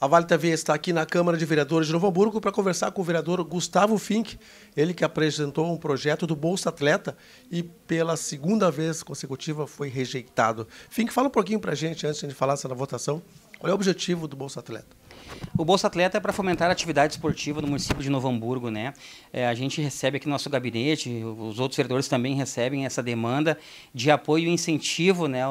A Vale TV está aqui na Câmara de Vereadores de Novo Hamburgo para conversar com o vereador Gustavo Fink, ele que apresentou um projeto do Bolsa Atleta e pela segunda vez consecutiva foi rejeitado. Fink, fala um pouquinho para a gente, antes de falar sobre a votação, qual é o objetivo do Bolsa Atleta? O Bolsa Atleta é para fomentar a atividade esportiva no município de Novo Hamburgo, né? É, a gente recebe aqui no nosso gabinete, os outros vereadores também recebem essa demanda de apoio e incentivo, né,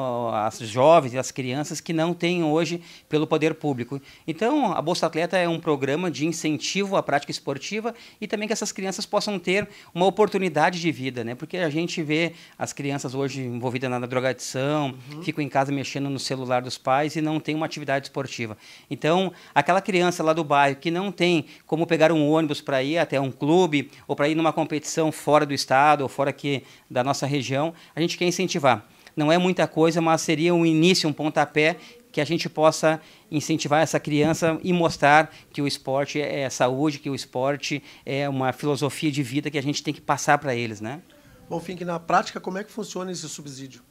às jovens e às crianças que não têm hoje pelo poder público. Então, a Bolsa Atleta é um programa de incentivo à prática esportiva e também que essas crianças possam ter uma oportunidade de vida, né? Porque a gente vê as crianças hoje envolvidas na drogadição, uhum. ficam em casa mexendo no celular dos pais e não tem uma atividade esportiva. Então, a aquela criança lá do bairro que não tem como pegar um ônibus para ir até um clube ou para ir numa competição fora do estado ou fora aqui da nossa região, a gente quer incentivar. Não é muita coisa, mas seria um início, um pontapé que a gente possa incentivar essa criança e mostrar que o esporte é saúde, que o esporte é uma filosofia de vida que a gente tem que passar para eles, né? Bom, fink na prática como é que funciona esse subsídio?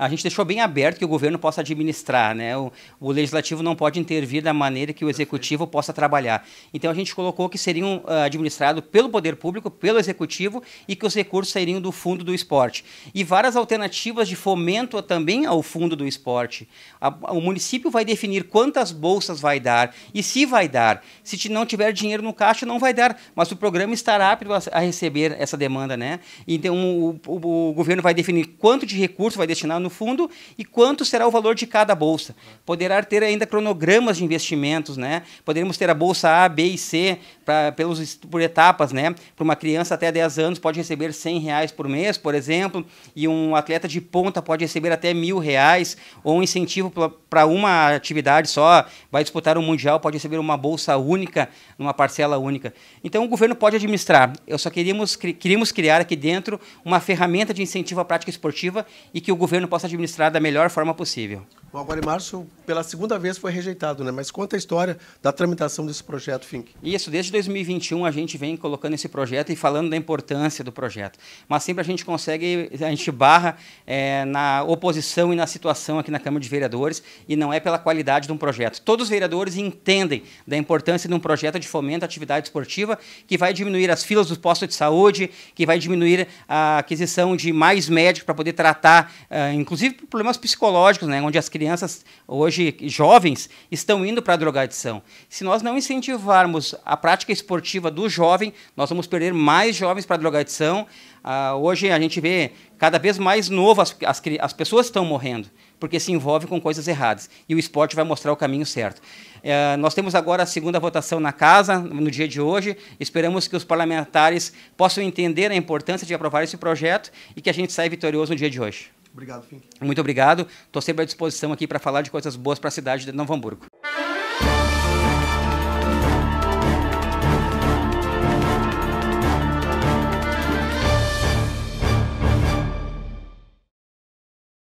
a gente deixou bem aberto que o governo possa administrar, né? O, o legislativo não pode intervir da maneira que o executivo possa trabalhar. Então a gente colocou que seriam uh, ah, administrados pelo poder público, pelo executivo e que os recursos sairiam do fundo do esporte. E várias alternativas de fomento também ao fundo do esporte. A, o município vai definir quantas bolsas vai dar e se vai dar. Se não tiver dinheiro no caixa, não vai dar, mas o programa estará apto a, a receber essa demanda, né? Então o, o, o governo vai definir quanto de recurso vai destinar no no fundo e quanto será o valor de cada bolsa. Poderá ter ainda cronogramas de investimentos, né? Poderemos ter a bolsa A, B e C pra, pelos, por etapas, né? Para uma criança até 10 anos pode receber 100 reais por mês, por exemplo, e um atleta de ponta pode receber até mil reais, ou um incentivo para uma atividade só, vai disputar um mundial, pode receber uma bolsa única, uma parcela única. Então o governo pode administrar. Eu só queríamos, queríamos criar aqui dentro uma ferramenta de incentivo à prática esportiva e que o governo possa possa administrar da melhor forma possível. O Agora em Março, pela segunda vez, foi rejeitado, né? Mas conta a história da tramitação desse projeto, Fink. Isso, desde 2021 a gente vem colocando esse projeto e falando da importância do projeto. Mas sempre a gente consegue, a gente barra é, na oposição e na situação aqui na Câmara de Vereadores e não é pela qualidade de um projeto. Todos os vereadores entendem da importância de um projeto de fomento à atividade esportiva que vai diminuir as filas dos postos de saúde, que vai diminuir a aquisição de mais médicos para poder tratar, é, inclusive problemas psicológicos, né? Onde as crianças crianças hoje jovens estão indo para a drogadição. Se nós não incentivarmos a prática esportiva do jovem, nós vamos perder mais jovens para a drogadição. Ah, hoje a gente vê cada vez mais novo as, as, as pessoas estão morrendo porque se envolve com coisas erradas. E o esporte vai mostrar o caminho certo. É, nós temos agora a segunda votação na casa, no dia de hoje. Esperamos que os parlamentares possam entender a importância de aprovar esse projeto e que a gente saia vitorioso no dia de hoje. Obrigado, Fink. Muito obrigado. Estou sempre à disposição aqui para falar de coisas boas para a cidade de Novo Hamburgo.